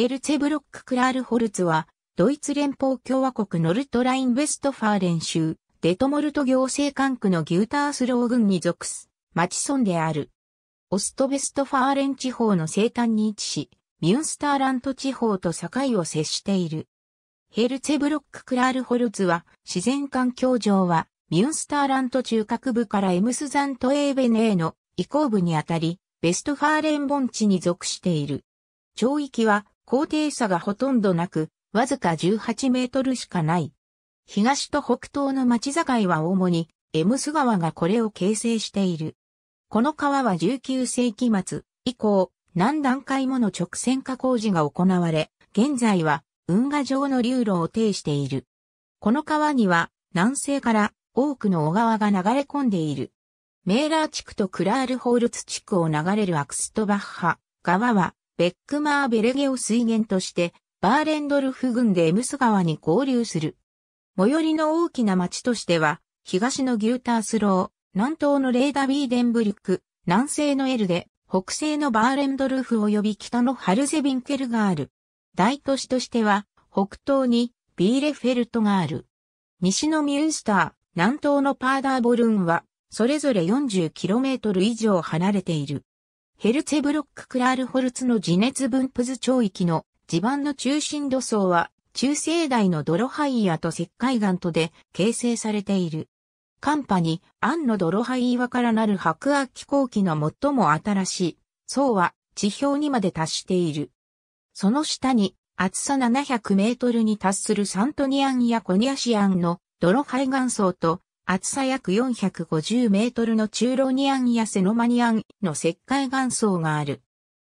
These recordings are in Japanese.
ヘルツェブロック・クラールホルツは、ドイツ連邦共和国ノルトライン・ウェストファーレン州、デトモルト行政管区のギュータースロー郡に属す、町村である。オストベストファーレン地方の西端に位置し、ミュンスターラント地方と境を接している。ヘルツェブロック・クラールホルツは、自然環境上は、ミュンスターラント中核部からエムスザント・エーベネーの移行部にあたり、ベストファーレン盆地に属している。町域は高低差がほとんどなく、わずか18メートルしかない。東と北東の町境は主に、エムス川がこれを形成している。この川は19世紀末以降、何段階もの直線化工事が行われ、現在は運河上の流路を呈している。この川には南西から多くの小川が流れ込んでいる。メーラー地区とクラールホールツ地区を流れるアクストバッハ川はベックマーベレゲを水源として、バーレンドルフ郡でエムス川に合流する。最寄りの大きな町としては、東のギュータースロー、南東のレーダビーデンブリュク、南西のエルデ、北西のバーレンドルフ及び北のハルゼビンケルがある。大都市としては、北東にビーレフェルトがある。西のミュンスター、南東のパーダーボルンは、それぞれ 40km 以上離れている。ヘルツェブロック・クラールホルツの地熱分布図町域の地盤の中心土層は中生代の泥灰岩と石灰岩とで形成されている。寒波にンの泥灰岩からなる白亜紀後期の最も新しい層は地表にまで達している。その下に厚さ700メートルに達するサントニアンやコニアシアンの泥灰岩層と厚さ約450メートルの中ロニアンやセノマニアンの石灰岩層がある。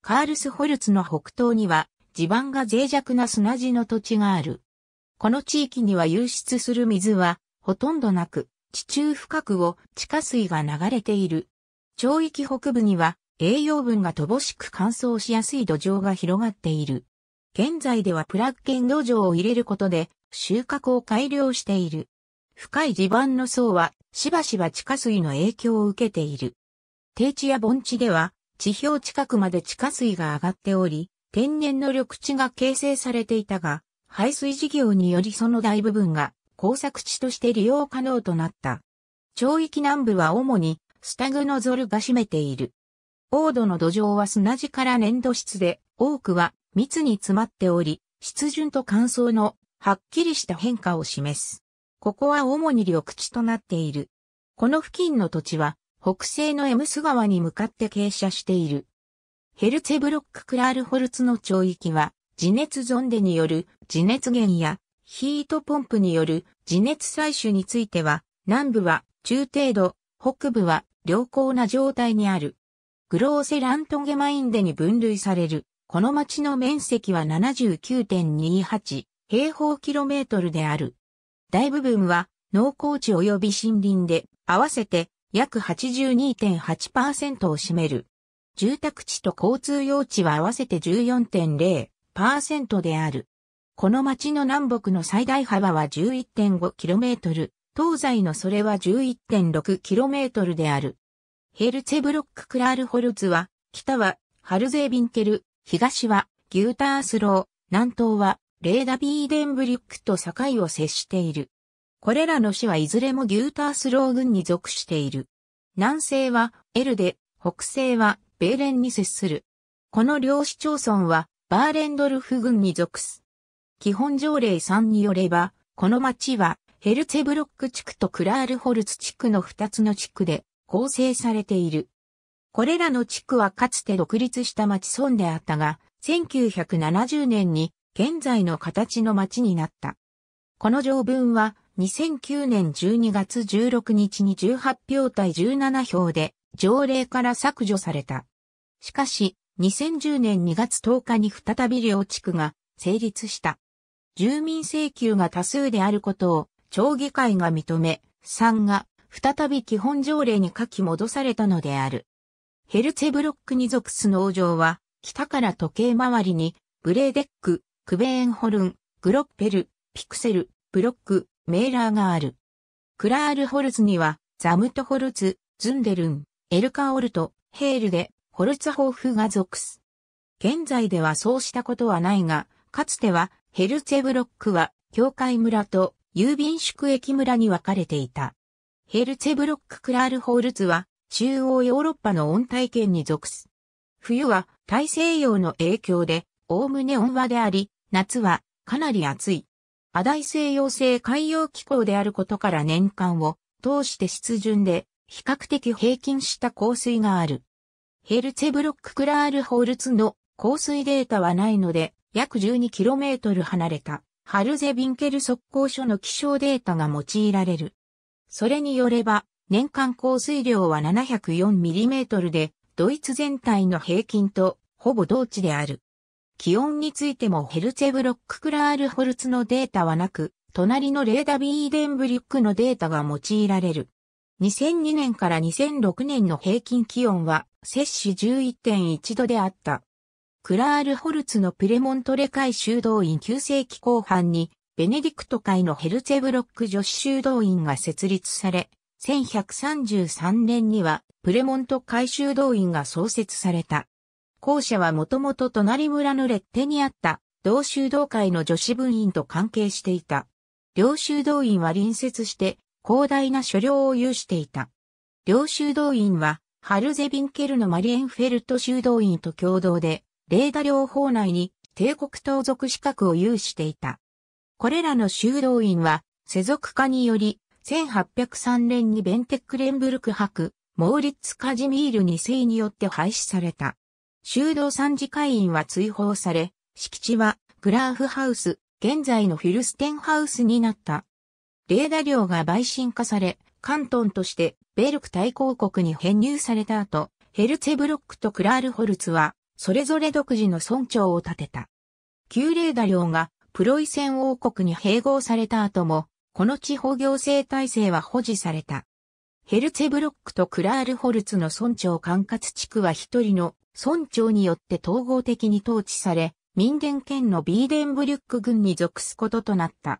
カールスホルツの北東には地盤が脆弱な砂地の土地がある。この地域には流出する水はほとんどなく、地中深くを地下水が流れている。町域北部には栄養分が乏しく乾燥しやすい土壌が広がっている。現在ではプラッケン土壌を入れることで収穫を改良している。深い地盤の層は、しばしば地下水の影響を受けている。低地や盆地では、地表近くまで地下水が上がっており、天然の緑地が形成されていたが、排水事業によりその大部分が工作地として利用可能となった。町域南部は主にスタグノゾルが占めている。王土の土壌は砂地から粘土質で、多くは密に詰まっており、湿潤と乾燥のはっきりした変化を示す。ここは主に緑地となっている。この付近の土地は、北西のエムス川に向かって傾斜している。ヘルツェブロック・クラールホルツの町域は、地熱ゾンデによる地熱源やヒートポンプによる地熱採取については、南部は中程度、北部は良好な状態にある。グローセラントゲマインデに分類される。この町の面積は79.28平方キロメートルである。大部分は農耕地及び森林で合わせて約82.8%を占める。住宅地と交通用地は合わせて14.0%である。この町の南北の最大幅は 11.5km、東西のそれは 11.6km である。ヘルツェブロック・クラールホルツは、北はハルゼービンケル、東はギュータースロー、南東はレーダビーデンブリュックと境を接している。これらの市はいずれもギュータースロー軍に属している。南西はエルで、北西はベーレンに接する。この両市町村はバーレンドルフ軍に属す。基本条例3によれば、この町はヘルツェブロック地区とクラールホルツ地区の2つの地区で構成されている。これらの地区はかつて独立した町村であったが、1970年に現在の形の町になった。この条文は2009年12月16日に18票対17票で条例から削除された。しかし、2010年2月10日に再び両地区が成立した。住民請求が多数であることを町議会が認め、3が再び基本条例に書き戻されたのである。ヘルツェブロックに属す農場は、北から時計回りに、ブレーデック、クベーンホルン、グロッペル、ピクセル、ブロック、メーラーがある。クラールホルツには、ザムトホルツ、ズンデルン、エルカオルト、ヘールで、ホルツホーフが属す。現在ではそうしたことはないが、かつては、ヘルツェブロックは、教会村と郵便宿駅村に分かれていた。ヘルツェブロッククラールホルツは、中央ヨーロッパの温帯圏に属す。冬は、大西洋の影響で、おおむね温和であり、夏はかなり暑い。亜大西洋性海洋気候であることから年間を通して湿潤で比較的平均した降水がある。ヘルツェブロッククラールホールツの降水データはないので約 12km 離れたハルゼヴィンケル速攻所の気象データが用いられる。それによれば年間降水量は 704mm でドイツ全体の平均とほぼ同値である。気温についてもヘルツェブロッククラールホルツのデータはなく、隣のレーダビーデンブリックのデータが用いられる。2002年から2006年の平均気温は、摂氏11.1度であった。クラールホルツのプレモントレ会修道院9世紀後半に、ベネディクト会のヘルツェブロック女子修道院が設立され、1133年にはプレモント会修道院が創設された。校舎はもともと隣村の列手にあった同修道会の女子部員と関係していた。両修道院は隣接して広大な所領を有していた。両修道院はハルゼビンケルのマリエンフェルト修道院と共同で、レーダ両法内に帝国盗賊資格を有していた。これらの修道院は、世俗化により、1803年にベンテックレンブルク博、モーリッツ・カジミール2世によって廃止された。修道参事会員は追放され、敷地はグラーフハウス、現在のフィルステンハウスになった。レーダ領が陪信化され、関東としてベルク大公国に編入された後、ヘルツェブロックとクラールホルツは、それぞれ独自の村長を立てた。旧レーダ領がプロイセン王国に併合された後も、この地方行政体制は保持された。ヘルツェブロックとクラールホルツの村長管轄地区は一人の村長によって統合的に統治され、民伝県のビーデンブリュック軍に属すこととなった。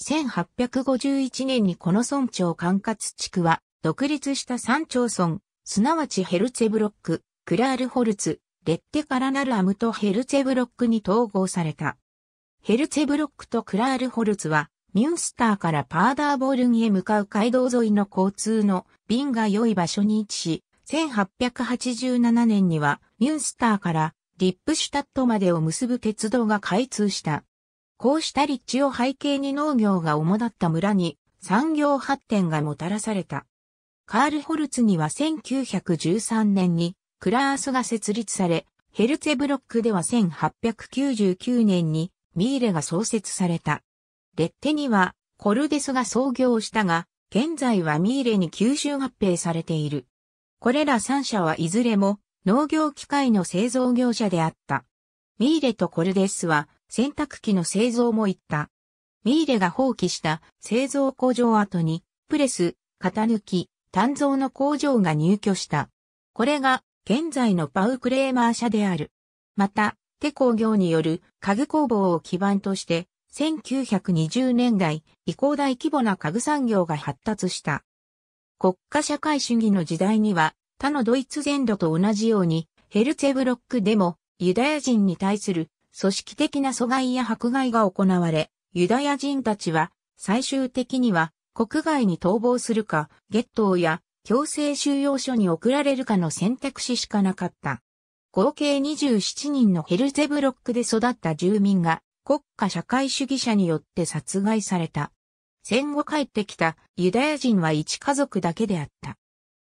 1851年にこの村長管轄地区は、独立した三町村、すなわちヘルツェブロック、クラールホルツ、レッテカラナルアムとヘルツェブロックに統合された。ヘルツェブロックとクラールホルツは、ミュンスターからパーダーボールンへ向かう街道沿いの交通の便が良い場所に位置し、1887年にはミュンスターからリップシュタットまでを結ぶ鉄道が開通した。こうした立地を背景に農業が主だった村に産業発展がもたらされた。カール・ホルツには1913年にクラースが設立され、ヘルツェブロックでは1899年にミーレが創設された。レッテにはコルデスが創業したが、現在はミーレに吸収合併されている。これら3社はいずれも農業機械の製造業者であった。ミーレとコルデスは洗濯機の製造も行った。ミーレが放棄した製造工場跡に、プレス、型抜き、炭造の工場が入居した。これが現在のパウクレーマー社である。また、手工業による家具工房を基盤として、1920年代以降大規模な家具産業が発達した。国家社会主義の時代には、他のドイツ全土と同じように、ヘルツェブロックでも、ユダヤ人に対する組織的な阻害や迫害が行われ、ユダヤ人たちは、最終的には、国外に逃亡するか、ゲットーや強制収容所に送られるかの選択肢しかなかった。合計27人のヘルツェブロックで育った住民が国家社会主義者によって殺害された。戦後帰ってきたユダヤ人は一家族だけであった。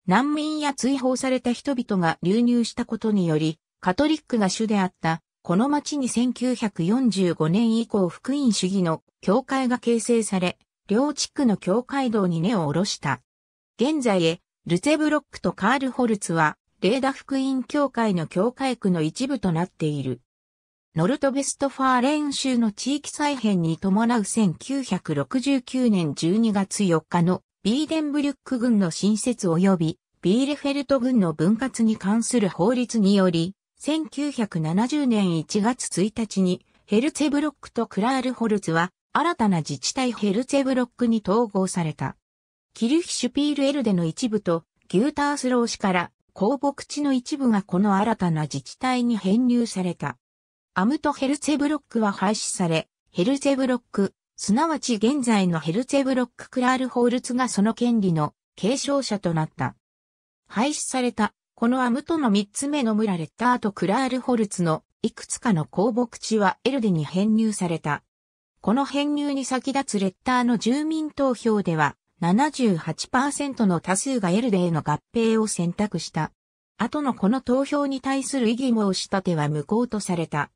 難民や追放された人々が流入したことにより、カトリックが主であった、この町に1945年以降福音主義の教会が形成され、両地区の教会堂に根を下ろした。現在へ、ルツェブロックとカールホルツは、レーダ福音教会の教会区の一部となっている。ノルトベストファーレン州の地域再編に伴う1969年12月4日のビーデンブリュック軍の新設及びビーレフェルト軍の分割に関する法律により、1970年1月1日にヘルツェブロックとクラールホルツは新たな自治体ヘルツェブロックに統合された。キルヒシュピールエルデの一部とギュータースロー市から公牧地の一部がこの新たな自治体に編入された。アムトヘルツェブロックは廃止され、ヘルツェブロック、すなわち現在のヘルツェブロッククラールホールツがその権利の継承者となった。廃止された、このアムトの3つ目の村レッターとクラールホルツのいくつかの公牧地はエルデに編入された。この編入に先立つレッターの住民投票では78%の多数がエルデへの合併を選択した。後のこの投票に対する異議申し立ては無効とされた。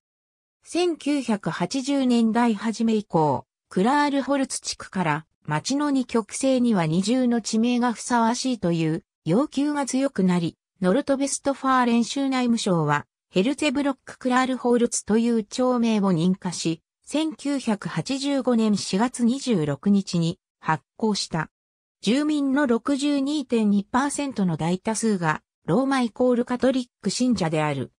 1980年代初め以降、クラールホルツ地区から町の二極性には二重の地名がふさわしいという要求が強くなり、ノルトベストファーレン州内務省はヘルツェブロッククラールホルツという町名を認可し、1985年4月26日に発行した。住民の62.2%の大多数がローマイコールカトリック信者である。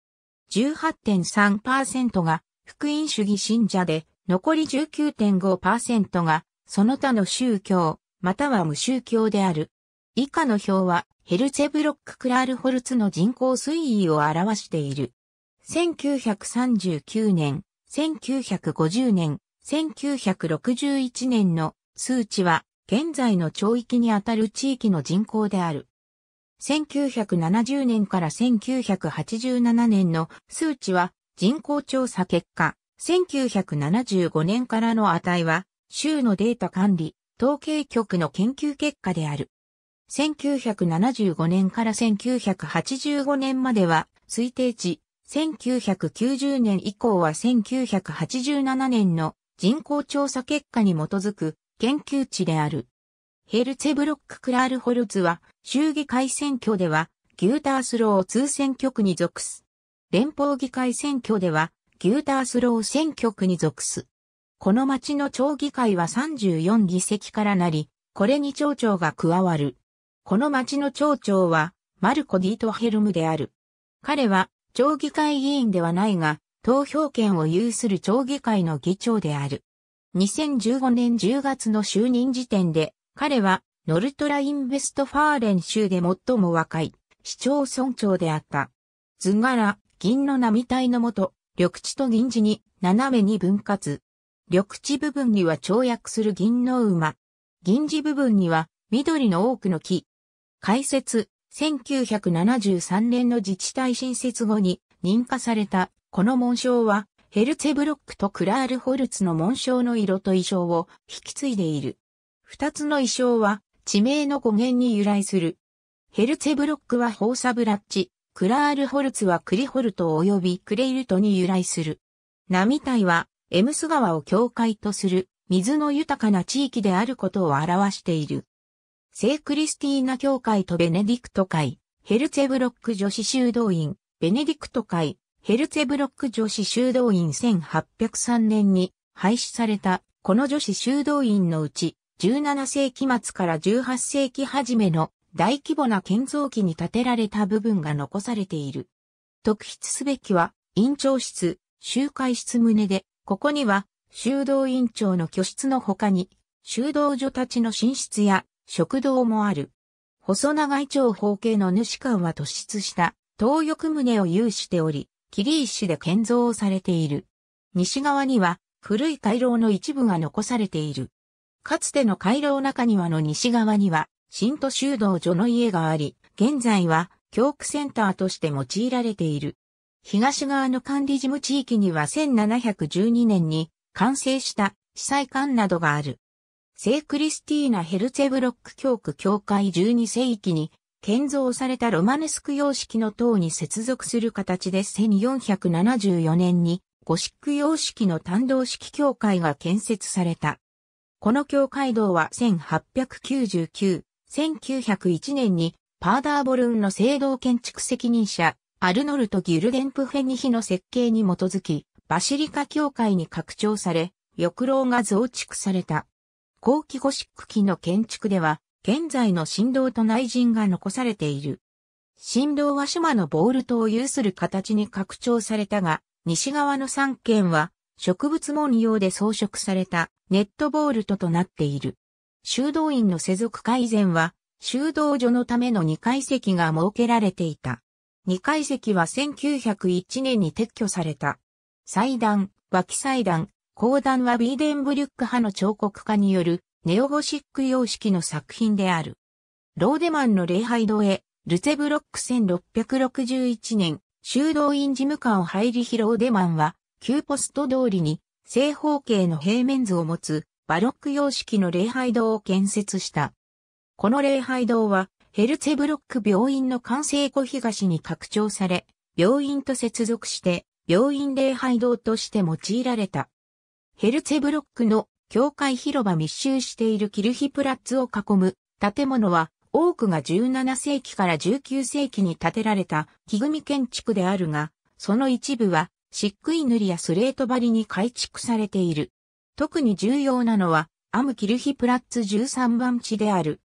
18.3%が福音主義信者で、残り19.5%が、その他の宗教、または無宗教である。以下の表は、ヘルツェブロック・クラールホルツの人口推移を表している。1939年、1950年、1961年の数値は現在の町域にあたる地域の人口である。1970年から1987年の数値は人口調査結果、1975年からの値は、州のデータ管理、統計局の研究結果である。1975年から1985年までは推定値、1990年以降は1987年の人口調査結果に基づく研究値である。ヘルツェブロック・クラールホルツは、州議会選挙では、ギュータースロー通選挙区に属す。連邦議会選挙では、ギュータースロー選挙区に属す。この町の町議会は34議席からなり、これに町長が加わる。この町の町長は、マルコ・ディート・ヘルムである。彼は、町議会議員ではないが、投票権を有する町議会の議長である。2015年10月の就任時点で、彼は、ノルトライン・ベストファーレン州で最も若い、市町村長であった。図柄、銀の並体のもと、緑地と銀地に斜めに分割。緑地部分には跳躍する銀の馬。銀地部分には緑の多くの木。開設、1973年の自治体新設後に認可された、この紋章は、ヘルツェブロックとクラールホルツの紋章の色と衣装を引き継いでいる。二つの衣装は地名の語源に由来する。ヘルツェブロックはホーサブラッチ、クラールホルツはクリホルト及びクレイルトに由来する。並体は、エムス川を境界とする水の豊かな地域であることを表している。聖クリスティーナ教会とベネディクト会、ヘルツェブロック女子修道院、ベネディクト会、ヘルツェブロック女子修道院1803年に廃止された、この女子修道院のうち、17世紀末から18世紀初めの大規模な建造機に建てられた部分が残されている。特筆すべきは、院長室、集会室棟で、ここには、修道院長の居室の他に、修道所たちの寝室や食堂もある。細長い長方形の主館は突出した東翼棟を有しており、霧石で建造をされている。西側には古い回廊の一部が残されている。かつての回廊中庭の西側には新都修道所の家があり、現在は教区センターとして用いられている。東側の管理事務地域には1712年に完成した司祭館などがある。聖クリスティーナ・ヘルツェブロック教区教会12世紀に建造されたロマネスク様式の塔に接続する形で1474年にゴシック様式の単動式教会が建設された。この教会堂は1899 1901年にパーダーボルンの制動建築責任者、アルノルト・ギュルデンプフェニヒの設計に基づき、バシリカ教会に拡張され、翼廊が増築された。後期ゴシック期の建築では、現在の振動と内陣が残されている。振動は島のボールトを有する形に拡張されたが、西側の3軒は植物文様で装飾されたネットボールトとなっている。修道院の世俗改善は、修道所のための二階席が設けられていた。二階席は1901年に撤去された。祭壇、脇祭壇、後壇はビーデンブリュック派の彫刻家によるネオゴシック様式の作品である。ローデマンの礼拝堂へ、ルツェブロック1661年、修道院事務官ハイリヒ・ローデマンは、旧ポスト通りに正方形の平面図を持つバロック様式の礼拝堂を建設した。この礼拝堂は、ヘルツェブロック病院の完成後東に拡張され、病院と接続して、病院礼拝堂として用いられた。ヘルツェブロックの教会広場密集しているキルヒプラッツを囲む建物は、多くが17世紀から19世紀に建てられた木組建築であるが、その一部は、漆喰塗りやスレート張りに改築されている。特に重要なのは、アムキルヒプラッツ13番地である。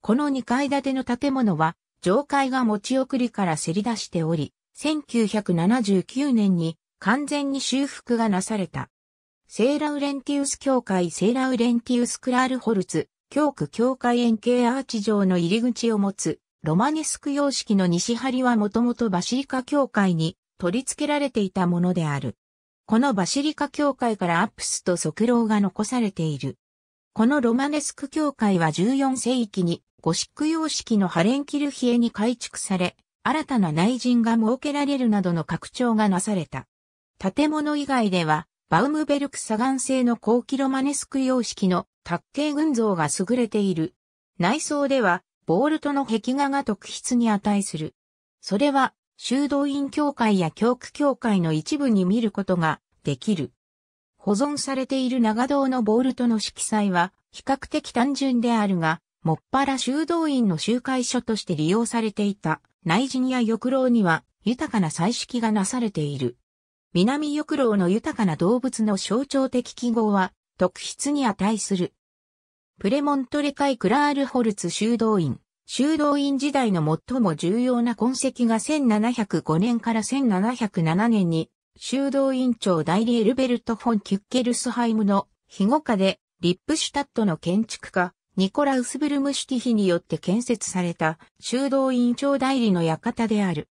この2階建ての建物は、上階が持ち送りからせり出しており、1979年に完全に修復がなされた。セーラウレンティウス教会セーラウレンティウスクラールホルツ、教区教会円形アーチ上の入り口を持つ、ロマネスク様式の西張りはもともとバシリカ教会に取り付けられていたものである。このバシリカ教会からアップスと側廊が残されている。このロマネスク教会は14世紀にゴシック様式のハレンキルヒエに改築され、新たな内陣が設けられるなどの拡張がなされた。建物以外では、バウムベルク砂岩製の後期ロマネスク様式の卓形群像が優れている。内装では、ボールトの壁画が特筆に値する。それは、修道院教会や教区教会の一部に見ることができる。保存されている長堂のボールとの色彩は比較的単純であるが、もっぱら修道院の集会所として利用されていた内陣や浴楼には豊かな彩色がなされている。南浴楼の豊かな動物の象徴的記号は特筆に値する。プレモントレイ・クラールホルツ修道院。修道院時代の最も重要な痕跡が1705年から1707年に、修道院長代理エルベルト・フォン・キュッケルスハイムの庇護下で、リップシュタットの建築家、ニコラウスブルムシュティヒによって建設された修道院長代理の館である。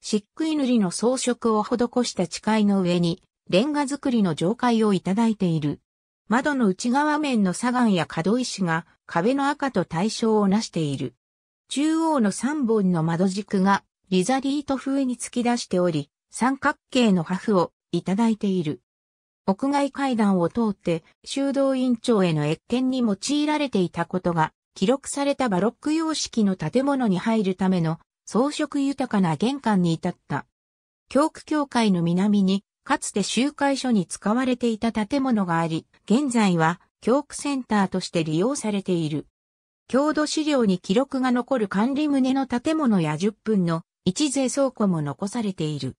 漆喰塗りの装飾を施した誓いの上に、レンガ作りの上階をいただいている。窓の内側面の砂岩や角石が壁の赤と対象をなしている。中央の3本の窓軸がリザリート風に突き出しており、三角形の破風をいただいている。屋外階段を通って修道院長への越見に用いられていたことが記録されたバロック様式の建物に入るための装飾豊かな玄関に至った。教区教会の南にかつて集会所に使われていた建物があり、現在は教区センターとして利用されている。郷土資料に記録が残る管理棟の建物や10分の一税倉庫も残されている。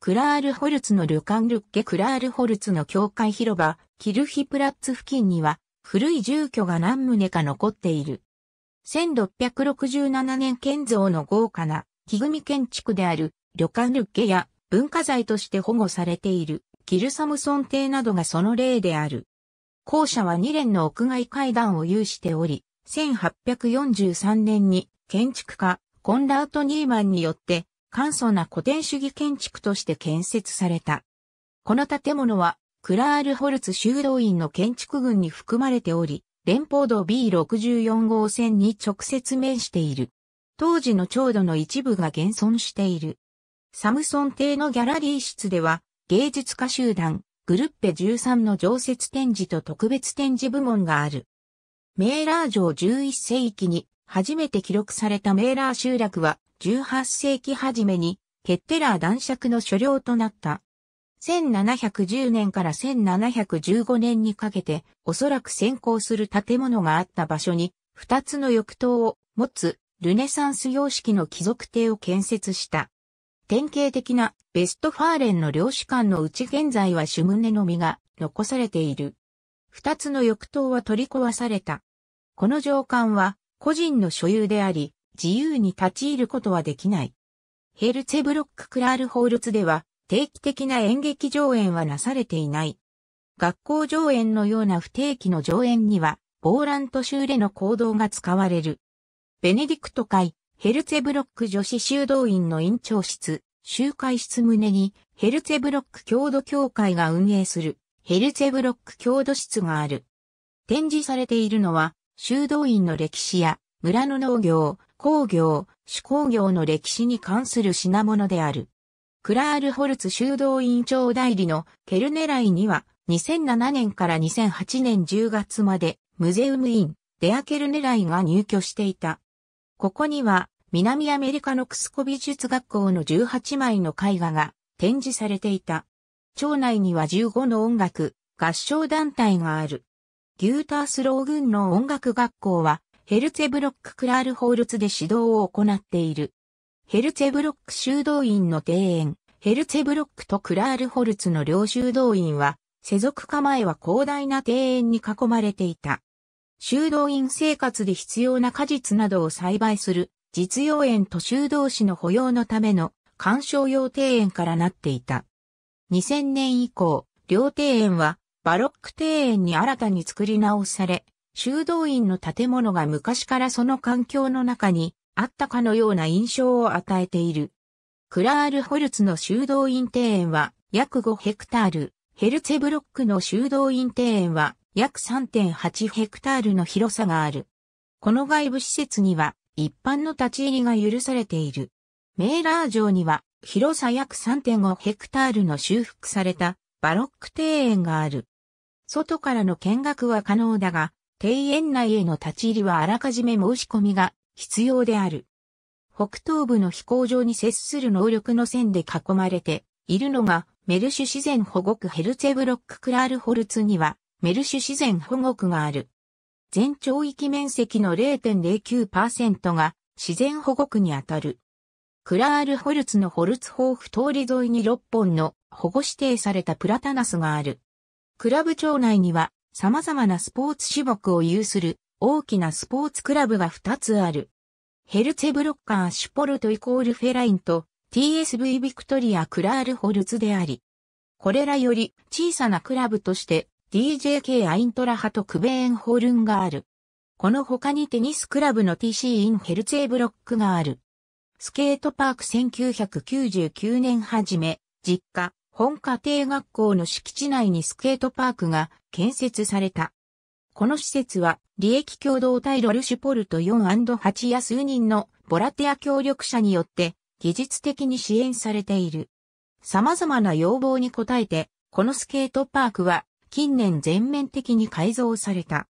クラールホルツの旅館ルッケクラールホルツの境界広場、キルヒプラッツ付近には古い住居が何棟か残っている。1667年建造の豪華な木組建築である旅館ルッケや文化財として保護されているキルサムソン邸などがその例である。校舎は2連の屋外階段を有しており、1843年に建築家コンラート・ニーマンによって簡素な古典主義建築として建設された。この建物はクラール・ホルツ修道院の建築群に含まれており、連邦道 B64 号線に直接面している。当時の長度の一部が現存している。サムソン邸のギャラリー室では、芸術家集団、グルッペ13の常設展示と特別展示部門がある。メーラー城11世紀に初めて記録されたメーラー集落は18世紀初めにケッテラー男爵の所領となった。1710年から1715年にかけておそらく先行する建物があった場所に2つの浴塔を持つルネサンス様式の貴族邸を建設した。典型的なベストファーレンの領主館のうち現在はシュムネの実が残されている。二つの翼塔は取り壊された。この上官は個人の所有であり、自由に立ち入ることはできない。ヘルツェブロック・クラール法律では、定期的な演劇上演はなされていない。学校上演のような不定期の上演には、ボーラント州での行動が使われる。ベネディクト会、ヘルツェブロック女子修道院の院長室、集会室胸に、ヘルツェブロック郷土協会が運営する、ヘルツェブロック郷土室がある。展示されているのは、修道院の歴史や、村の農業、工業、手工業の歴史に関する品物である。クラール・ホルツ修道院長代理のケルネライには、2007年から2008年10月まで、ムゼウムイン、デアケルネライが入居していた。ここには、南アメリカのクスコ美術学校の18枚の絵画が展示されていた。町内には15の音楽、合唱団体がある。ギュータースロー軍の音楽学校は、ヘルツェブロッククラールホールツで指導を行っている。ヘルツェブロック修道院の庭園、ヘルツェブロックとクラールホルツの両修道院は、世俗構えは広大な庭園に囲まれていた。修道院生活で必要な果実などを栽培する実用園と修道士の保養のための鑑賞用庭園からなっていた。2000年以降、両庭園はバロック庭園に新たに作り直され、修道院の建物が昔からその環境の中にあったかのような印象を与えている。クラールホルツの修道院庭園は約5ヘクタール、ヘルツェブロックの修道院庭園は約3.8ヘクタールの広さがある。この外部施設には一般の立ち入りが許されている。メーラー城には広さ約3.5ヘクタールの修復されたバロック庭園がある。外からの見学は可能だが、庭園内への立ち入りはあらかじめ申し込みが必要である。北東部の飛行場に接する能力の線で囲まれているのがメルシュ自然保護区ヘルツェブロッククラールホルツにはメルシュ自然保護区がある。全長域面積の0.09%が自然保護区にあたる。クラールホルツのホルツホーフ通り沿いに6本の保護指定されたプラタナスがある。クラブ町内には様々なスポーツ種目を有する大きなスポーツクラブが2つある。ヘルツェブロッカーシュポルトイコールフェラインと TSV ビクトリアクラールホルツであり。これらより小さなクラブとして DJK アイントラハとクベーンホルンがある。この他にテニスクラブの TC インヘルツェブロックがある。スケートパーク1999年初め、実家、本家庭学校の敷地内にスケートパークが建設された。この施設は、利益共同体ロルシュポルト 4&8 や数人のボラティア協力者によって、技術的に支援されている。様々な要望に応えて、このスケートパークは、近年全面的に改造された。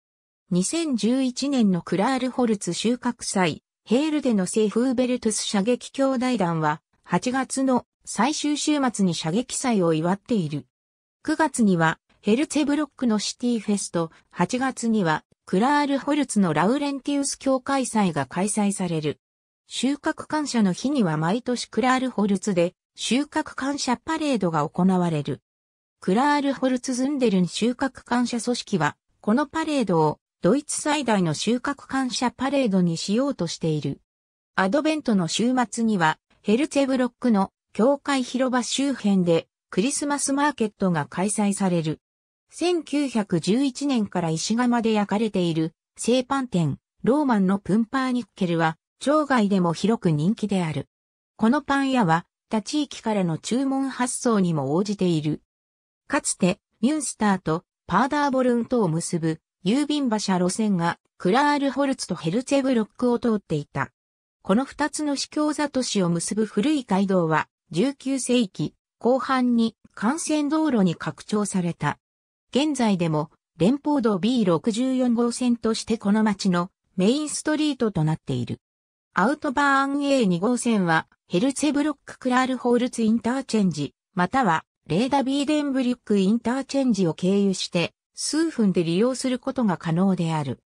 2011年のクラールホルツ収穫祭、ヘールでの聖フーベルトゥス射撃兄弟団は、8月の最終週末に射撃祭を祝っている。9月には、ヘルツェブロックのシティフェスト、8月には、クラール・ホルツのラウレンティウス協会祭が開催される。収穫感謝の日には毎年クラール・ホルツで収穫感謝パレードが行われる。クラール・ホルツ・ズンデルン収穫感謝組織は、このパレードをドイツ最大の収穫感謝パレードにしようとしている。アドベントの週末には、ヘルツェブロックの教会広場周辺でクリスマスマーケットが開催される。1911年から石窯で焼かれている製パン店ローマンのプンパーニッケルは町外でも広く人気である。このパン屋は他地域からの注文発送にも応じている。かつてミュンスターとパーダーボルンとを結ぶ郵便馬車路線がクラールホルツとヘルツェブロックを通っていた。この二つの市境座都市を結ぶ古い街道は19世紀後半に幹線道路に拡張された。現在でも連邦道 B64 号線としてこの街のメインストリートとなっている。アウトバーン A2 号線はヘルツェブロッククラールホールツインターチェンジ、またはレーダビーデンブリックインターチェンジを経由して数分で利用することが可能である。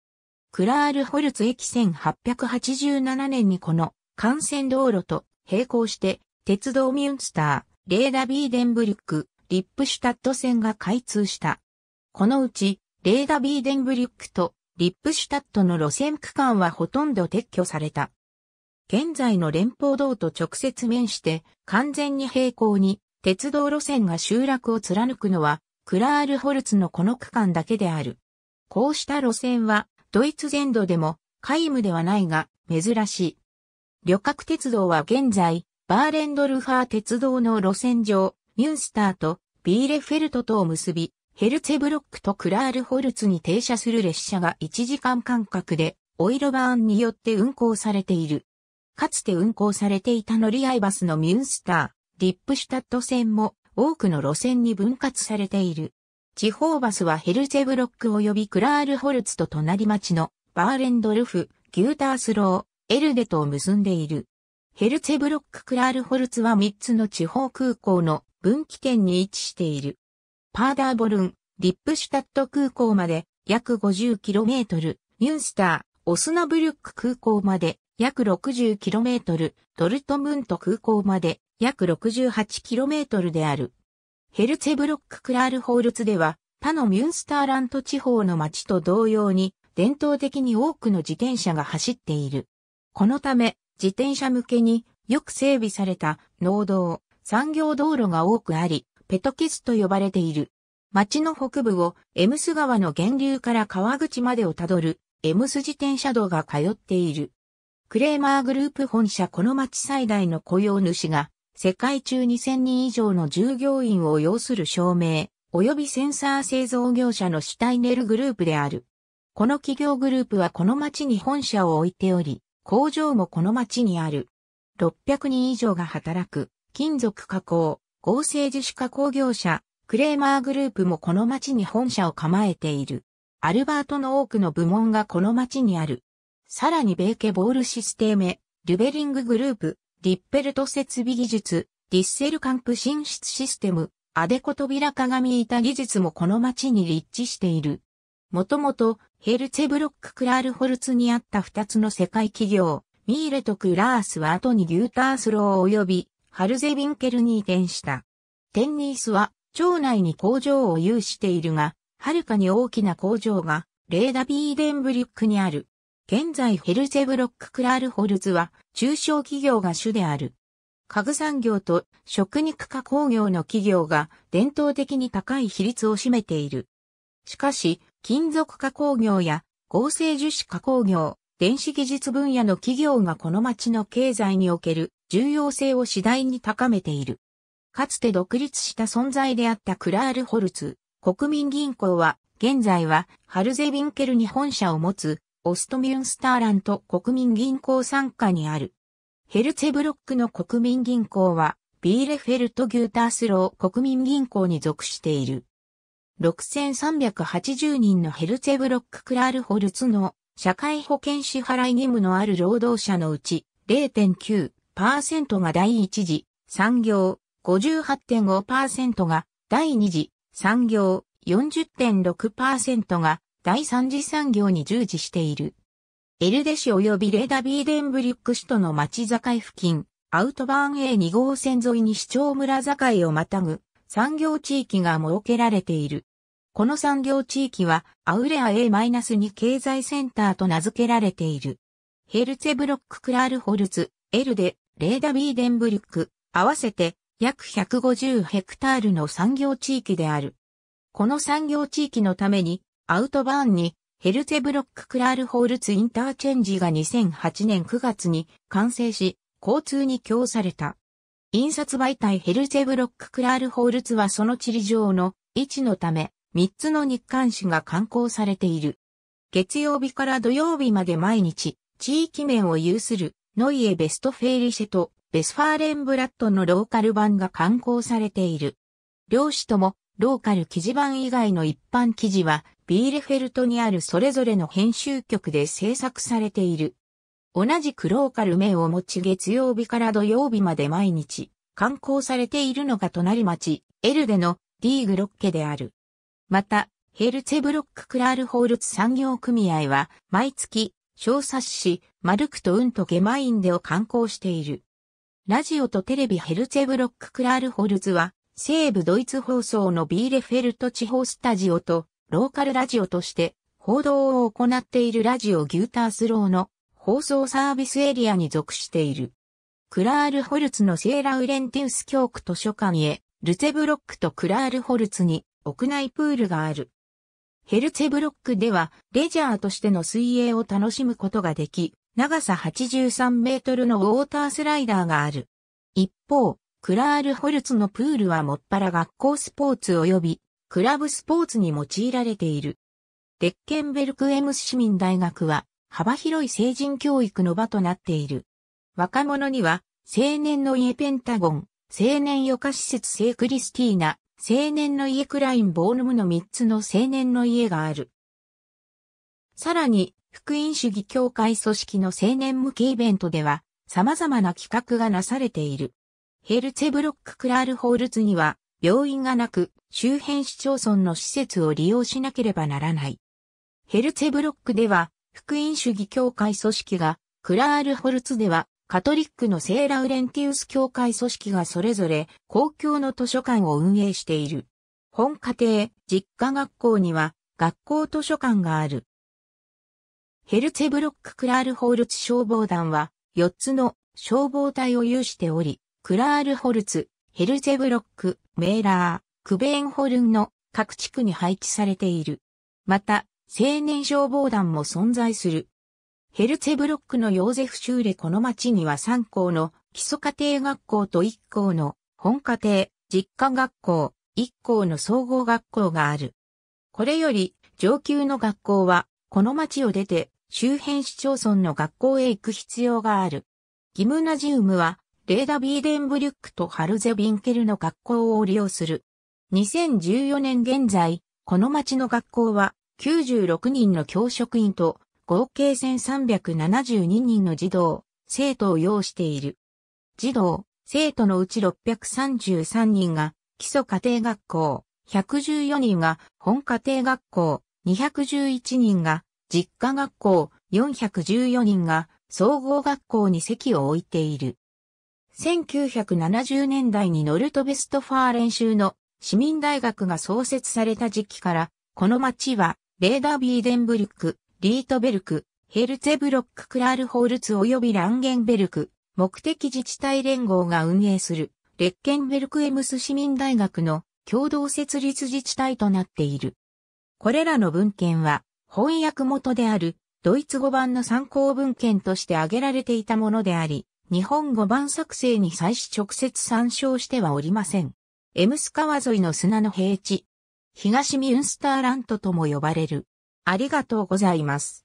クラールホルツ駅1887年にこの幹線道路と並行して鉄道ミュンスター、レーダビーデンブリュック、リップシュタット線が開通した。このうちレーダビーデンブリュックとリップシュタットの路線区間はほとんど撤去された。現在の連邦道と直接面して完全に平行に鉄道路線が集落を貫くのはクラールホルツのこの区間だけである。こうした路線は、ドイツ全土でも、皆無ではないが、珍しい。旅客鉄道は現在、バーレンドルファー鉄道の路線上、ミュンスターとビーレフェルトとを結び、ヘルツェブロックとクラールホルツに停車する列車が1時間間隔で、オイルバーンによって運行されている。かつて運行されていた乗り合いバスのミュンスター、リップシュタット線も多くの路線に分割されている。地方バスはヘルゼブロック及びクラールホルツと隣町のバーレンドルフ、ギュータースロー、エルデとを結んでいる。ヘルツェブロッククラールホルツは3つの地方空港の分岐点に位置している。パーダーボルン、リップシュタット空港まで約 50km、ミュンスター、オスナブルック空港まで約 60km、ドルトムント空港まで約 68km である。ヘルツェブロック・クラールホールツでは、他のミュンスターラント地方の町と同様に、伝統的に多くの自転車が走っている。このため、自転車向けによく整備された農道、産業道路が多くあり、ペトキスと呼ばれている。町の北部をエムス川の源流から川口までをたどるエムス自転車道が通っている。クレーマーグループ本社この町最大の雇用主が世界中2000人以上の従業員を要する照明、及びセンサー製造業者のシュタイネルグループである。この企業グループはこの町に本社を置いており、工場もこの町にある。600人以上が働く、金属加工、合成樹脂加工業者、クレーマーグループもこの町に本社を構えている。アルバートの多くの部門がこの町にある。さらにベーケボールシステーメ、ルベリンググループ、リッペルト設備技術、ディッセルカンプ進出システム、アデコ扉鏡板技術もこの町に立地している。もともとヘルツェブロッククラールホルツにあった二つの世界企業、ミーレとクラースは後にギュータースロー及びハルゼビンケルに移転した。テンニースは町内に工場を有しているが、はるかに大きな工場がレーダビーデンブリュックにある。現在ヘルゼブロッククラールホルズは中小企業が主である。家具産業と食肉加工業の企業が伝統的に高い比率を占めている。しかし、金属加工業や合成樹脂加工業、電子技術分野の企業がこの町の経済における重要性を次第に高めている。かつて独立した存在であったクラールホルツ、国民銀行は現在はハルゼビンケルに本社を持つオストミュンスターラント国民銀行傘下にある。ヘルツェブロックの国民銀行は、ビーレフェルト・ギュータースロー国民銀行に属している。6380人のヘルツェブロック・クラールホルツの社会保険支払い義務のある労働者のうち0.9%が第一次産業、58.5%が第二次産業、40.6%が第三次産業に従事している。エルデ市及びレーダビーデンブリュック市との町境付近、アウトバーン A2 号線沿いに市町村境をまたぐ産業地域が設けられている。この産業地域はアウレア A-2 経済センターと名付けられている。ヘルツェブロッククラールホルツ、エルデ、レーダビーデンブリュック、合わせて約150ヘクタールの産業地域である。この産業地域のためにアウトバーンに、ヘルツェブロック・クラール・ホールツ・インターチェンジが2008年9月に完成し、交通に供された。印刷媒体ヘルツェブロック・クラール・ホールツはその地理上の位置のため、3つの日刊誌が刊行されている。月曜日から土曜日まで毎日、地域面を有する、ノイエ・ベストフェイリシェと、ベスファーレンブラッドのローカル版が刊行されている。両紙とも、ローカル記事版以外の一般記事はビーレフェルトにあるそれぞれの編集局で制作されている。同じくローカル名を持ち月曜日から土曜日まで毎日、刊行されているのが隣町、エルデのリーグロッケである。また、ヘルツェブロッククラールホールツ産業組合は、毎月、小冊子、マルクとウンとゲマインデを刊行している。ラジオとテレビヘルツェブロッククラールホルツは、西部ドイツ放送のビーレフェルト地方スタジオと、ローカルラジオとして報道を行っているラジオギュータースローの放送サービスエリアに属している。クラール・ホルツのセーラ・ウレンティウス教区図書館へ、ルツェブロックとクラール・ホルツに屋内プールがある。ヘルツェブロックではレジャーとしての水泳を楽しむことができ、長さ83メートルのウォータースライダーがある。一方、クラール・ホルツのプールはもっぱら学校スポーツ及びクラブスポーツに用いられている。デッケンベルクエムス市民大学は幅広い成人教育の場となっている。若者には青年の家ペンタゴン、青年余暇施設聖クリスティーナ、青年の家クラインボーヌムの3つの青年の家がある。さらに、福音主義協会組織の青年向けイベントでは、様々な企画がなされている。ヘルツェブロッククラールホールズには、病院がなく、周辺市町村の施設を利用しなければならない。ヘルツェブロックでは、福音主義教会組織が、クラールホルツでは、カトリックのセーラウレンティウス教会組織がそれぞれ公共の図書館を運営している。本家庭、実家学校には学校図書館がある。ヘルツェブロッククラールホルツ消防団は4つの消防隊を有しており、クラールホルツ、ヘルツェブロック、メーラー、クベーンホルンの各地区に配置されている。また、青年消防団も存在する。ヘルツェブロックのヨーゼフ・シューレこの町には3校の基礎家庭学校と1校の本家庭、実家学校、1校の総合学校がある。これより上級の学校はこの町を出て周辺市町村の学校へ行く必要がある。ギムナジウムはレーダ・ビーデンブリュックとハルゼ・ビンケルの学校を利用する。2014年現在、この町の学校は96人の教職員と合計1372人の児童、生徒を要している。児童、生徒のうち633人が基礎家庭学校、114人が本家庭学校、211人が実家学校、414人が総合学校に席を置いている。1970年代にノルトベストファー練習の市民大学が創設された時期から、この町は、レーダービーデンブルク、リートベルク、ヘルツェブロッククラールホールツ及びランゲンベルク、目的自治体連合が運営する、レッケンベルクエムス市民大学の共同設立自治体となっている。これらの文献は、翻訳元である、ドイツ語版の参考文献として挙げられていたものであり、日本語版作成に際し直接参照してはおりません。エムス川沿いの砂の平地、東ミュンスターラントとも呼ばれる。ありがとうございます。